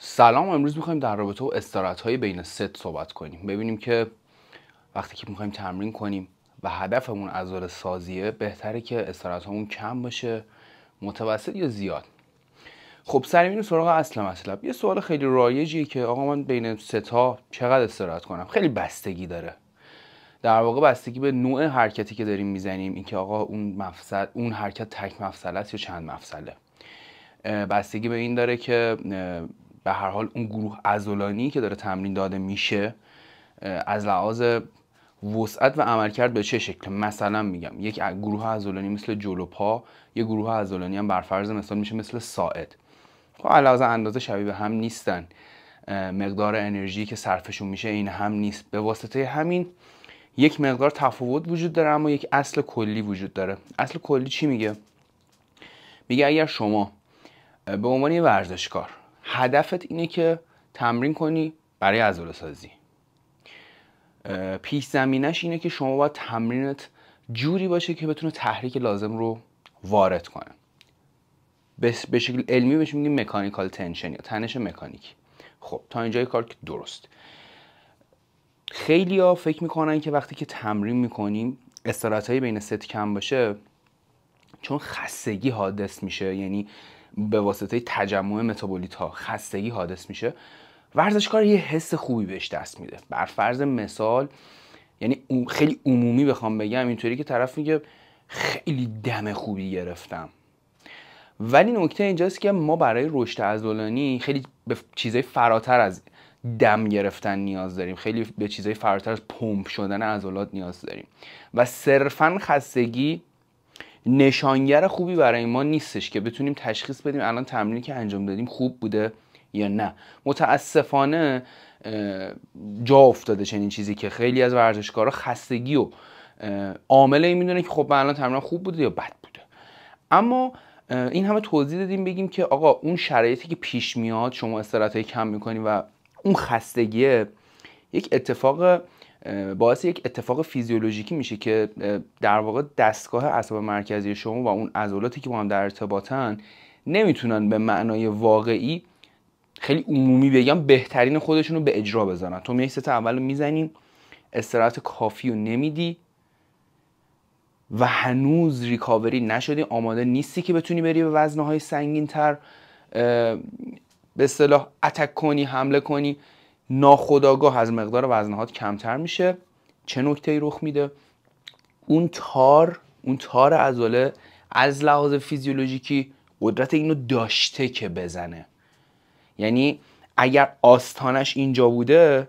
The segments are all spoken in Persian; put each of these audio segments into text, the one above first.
سلام امروز میخوایم در رابطه با استارت های بین ست صحبت کنیم ببینیم که وقتی که میخوایم تمرین کنیم و هدفمون از سازیه بهتره که استارت هامون کم باشه متوسط یا زیاد خب سر اینو سراغ اصل مطلب یه سوال خیلی رایجیه که آقا من بین ست ها چقدر استراحت کنم خیلی بستگی داره در واقع بستگی به نوع حرکتی که داریم میزنیم اینکه آقا اون مفصل اون حرکت تک مفصل است یا چند مفصله بستگی به این داره که به هر حال اون گروه ازولانی که داره تمرین داده میشه از لحاظ وسعت و عملکرد به چه شکل مثلا میگم یک گروه ازولانی مثل جلوپا یک گروه ازولانی هم بر فرض مثال میشه مثل ساعد خب علاوه اندازه شبیه به هم نیستن مقدار انرژی که صرفشون میشه این هم نیست به واسطه همین یک مقدار تفاوت وجود داره اما یک اصل کلی وجود داره اصل کلی چی میگه میگه اگر شما به عنوان یه ورزشکار هدفت اینه که تمرین کنی برای عضله سازی پیش زمینش اینه که شما باید تمرینت جوری باشه که بتونه تحریک لازم رو وارد کنه به شکل علمی بهش میگیم مکانیکال تنشن یا تنش مکانیکی خب تا اینجای کار که درست خیلی فکر میکنن که وقتی که تمرین میکنیم هایی بین ست کم باشه چون خستگی حادث میشه یعنی به واسطه تجمع متابولیت ها خستگی حادث میشه ورزشکار یه حس خوبی بهش دست میده بر فرض مثال یعنی خیلی عمومی بخوام بگم اینطوری که طرف میگه خیلی دم خوبی گرفتم ولی نکته اینجاست که ما برای رشد عضلانی خیلی به چیزای فراتر از دم گرفتن نیاز داریم خیلی به چیزای فراتر از پمپ شدن عضلات نیاز داریم و صرفا خستگی نشانگر خوبی برای ما نیستش که بتونیم تشخیص بدیم الان تمرینی که انجام دادیم خوب بوده یا نه متاسفانه جا افتاده چنین چیزی که خیلی از ورزشکارا خستگی و عامل این میدونه که خب الان تمرین خوب بوده یا بد بوده اما این همه توضیح دادیم بگیم که آقا اون شرایطی که پیش میاد شما استراحت کم میکنی و اون خستگیه یک اتفاق باعث یک اتفاق فیزیولوژیکی میشه که در واقع دستگاه اعصاب مرکزی شما و اون عضلاتی که با هم در ارتباطن نمیتونن به معنای واقعی خیلی عمومی بگم بهترین خودشون رو به اجرا بزنن تو میای ست اول رو میزنی استراحت کافی رو نمیدی و هنوز ریکاوری نشدی آماده نیستی که بتونی بری به وزنهای های سنگین تر به اصطلاح اتک کنی حمله کنی ناخداگاه از مقدار وزنهات کمتر میشه چه نکته ای رخ میده اون تار اون تار عضله از لحاظ فیزیولوژیکی قدرت اینو داشته که بزنه یعنی اگر آستانش اینجا بوده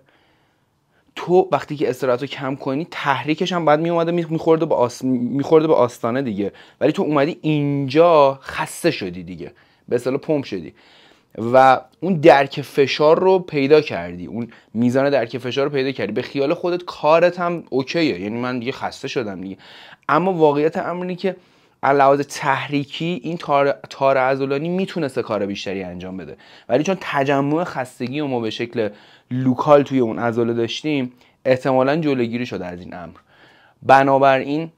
تو وقتی که استراتو کم کنی تحریکش هم بعد اومده میخورده به, آس... میخورده به آستانه دیگه ولی تو اومدی اینجا خسته شدی دیگه به اصطلاح پمپ شدی و اون درک فشار رو پیدا کردی اون میزان درک فشار رو پیدا کردی به خیال خودت کارت هم اوکیه یعنی من دیگه خسته شدم دیگه اما واقعیت امر که لحاظ تحریکی این تار, تار عضلانی میتونسته کار بیشتری انجام بده ولی چون تجمع خستگی و ما به شکل لوکال توی اون عضله داشتیم احتمالا جلوگیری شده از این امر بنابراین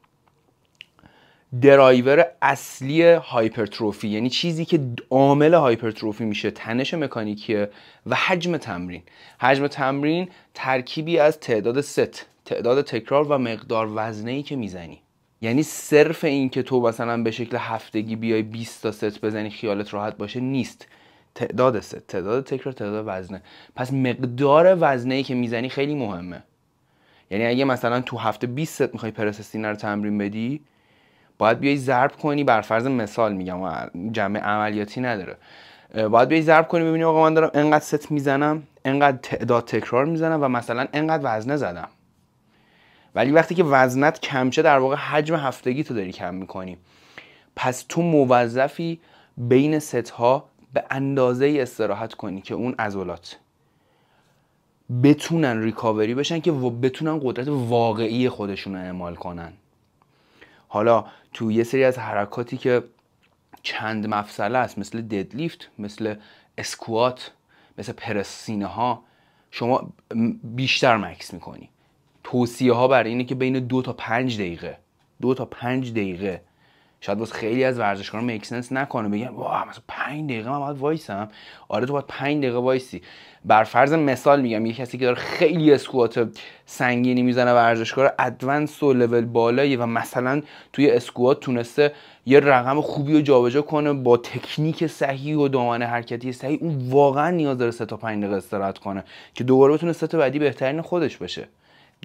درایور اصلی هایپرتروفی یعنی چیزی که عامل هایپرتروفی میشه تنش مکانیکیه و حجم تمرین حجم تمرین ترکیبی از تعداد ست تعداد تکرار و مقدار وزنه ای که میزنی یعنی صرف این که تو مثلا به شکل هفتگی بیای 20 تا ست بزنی خیالت راحت باشه نیست تعداد ست تعداد تکرار تعداد وزنه پس مقدار وزنه ای که میزنی خیلی مهمه یعنی اگه مثلا تو هفته 20 ست میخوای پرس رو تمرین بدی باید بیای ضرب کنی بر فرض مثال میگم جمع عملیاتی نداره باید بیای ضرب کنی ببینی آقا من دارم انقدر ست میزنم انقدر تعداد تکرار میزنم و مثلا انقدر وزنه زدم ولی وقتی که وزنت کم شه در واقع حجم هفتگی تو داری کم میکنی پس تو موظفی بین ست ها به اندازه استراحت کنی که اون عضلات بتونن ریکاوری بشن که بتونن قدرت واقعی خودشون رو اعمال کنن حالا تو یه سری از حرکاتی که چند مفصله است مثل ددلیفت مثل اسکوات مثل پرسینه ها شما بیشتر مکس میکنی توصیه ها برای اینه که بین دو تا پنج دقیقه دو تا پنج دقیقه شاید واسه خیلی از ورزشکارا میکسنس نکنه بگن واه مثلا 5 دقیقه من باید وایسم آره تو باید 5 دقیقه وایسی بر فرض مثال میگم یه کسی که داره خیلی اسکوات سنگینی میزنه ورزشکار ادوانس و لول بالایی و مثلا توی اسکوات تونسته یه رقم خوبی رو جابجا کنه با تکنیک صحیح و دامنه حرکتی صحیح اون واقعا نیاز داره 3 تا 5 دقیقه استراحت کنه که دوباره بتونه ست بعدی بهترین خودش بشه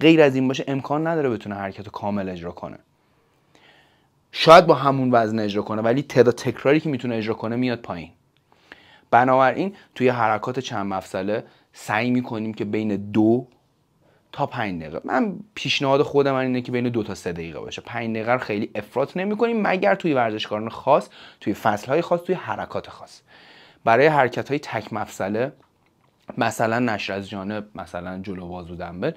غیر از این باشه امکان نداره بتونه حرکت کامل اجرا کنه شاید با همون وزن اجرا کنه ولی تعداد تکراری که میتونه اجرا کنه میاد پایین بنابراین توی حرکات چند مفصله سعی میکنیم که بین دو تا پنج دقیقه من پیشنهاد خودم اینه که بین دو تا سه دقیقه باشه 5 دقیقه خیلی افراط نمیکنیم مگر توی ورزشکاران خاص توی فصلهای خاص توی حرکات خاص برای حرکت های تک مفصله مثلا نشر از جانب مثلا جلو بازو دنبل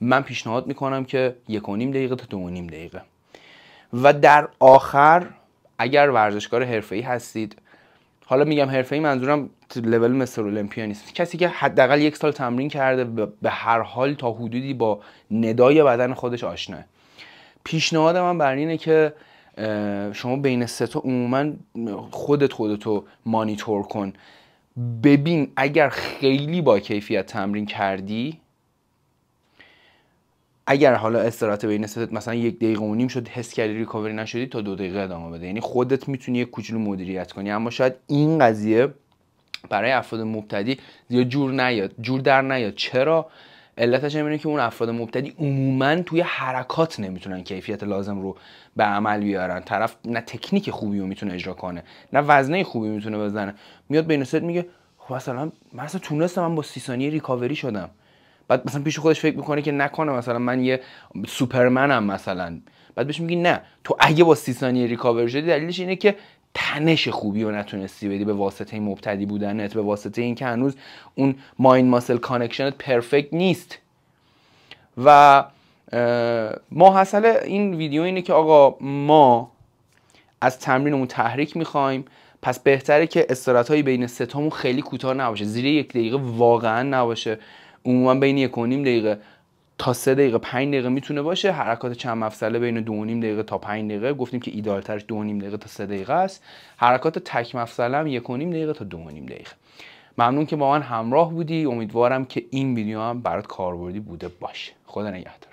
من پیشنهاد میکنم که یک و نیم دقیقه تا دو و نیم دقیقه و در آخر اگر ورزشکار حرفه‌ای هستید حالا میگم حرفه‌ای منظورم لول مستر المپیا نیست کسی که حداقل یک سال تمرین کرده به هر حال تا حدودی با ندای بدن خودش آشناه پیشنهاد من بر اینه که شما بین ستا عموما خودت خودتو مانیتور کن ببین اگر خیلی با کیفیت تمرین کردی اگر حالا استرات بین مثلا یک دقیقه و نیم شد حس کردی ریکاوری نشدی تا دو دقیقه ادامه بده یعنی خودت میتونی یک کوچولو مدیریت کنی اما شاید این قضیه برای افراد مبتدی زیاد جور نیاد جور در نیاد چرا علتش اینه که اون افراد مبتدی عموما توی حرکات نمیتونن کیفیت لازم رو به عمل بیارن طرف نه تکنیک خوبی رو میتونه اجرا کنه نه وزنه خوبی میتونه بزنه میاد بین میگه خب مثلا من تونستم من با سی ثانیه ریکاوری شدم بعد مثلا پیش خودش فکر میکنه که نکنه مثلا من یه سوپرمنم مثلا بعد بهش میگی نه تو اگه با سی ثانیه ریکاور شدی دلیلش اینه که تنش خوبی رو نتونستی بدی به واسطه مبتدی بودنت به واسطه اینکه هنوز اون مایند ماسل کانکشنت پرفکت نیست و ما حاصل این ویدیو اینه که آقا ما از تمرینمون تحریک میخوایم پس بهتره که استراتایی بین ستامون خیلی کوتاه نباشه زیر یک دقیقه واقعا نباشه عموما بین یک دقیقه تا سه دقیقه 5 دقیقه میتونه باشه حرکات چند مفصله بین دو نیم دقیقه تا 5 دقیقه گفتیم که ایدالترش دو نیم دقیقه تا سه دقیقه است حرکات تک مفصله هم یک و نیم دقیقه تا دو نیم دقیقه ممنون که با من همراه بودی امیدوارم که این ویدیو هم برات کاربردی بوده باشه خدا نگهدار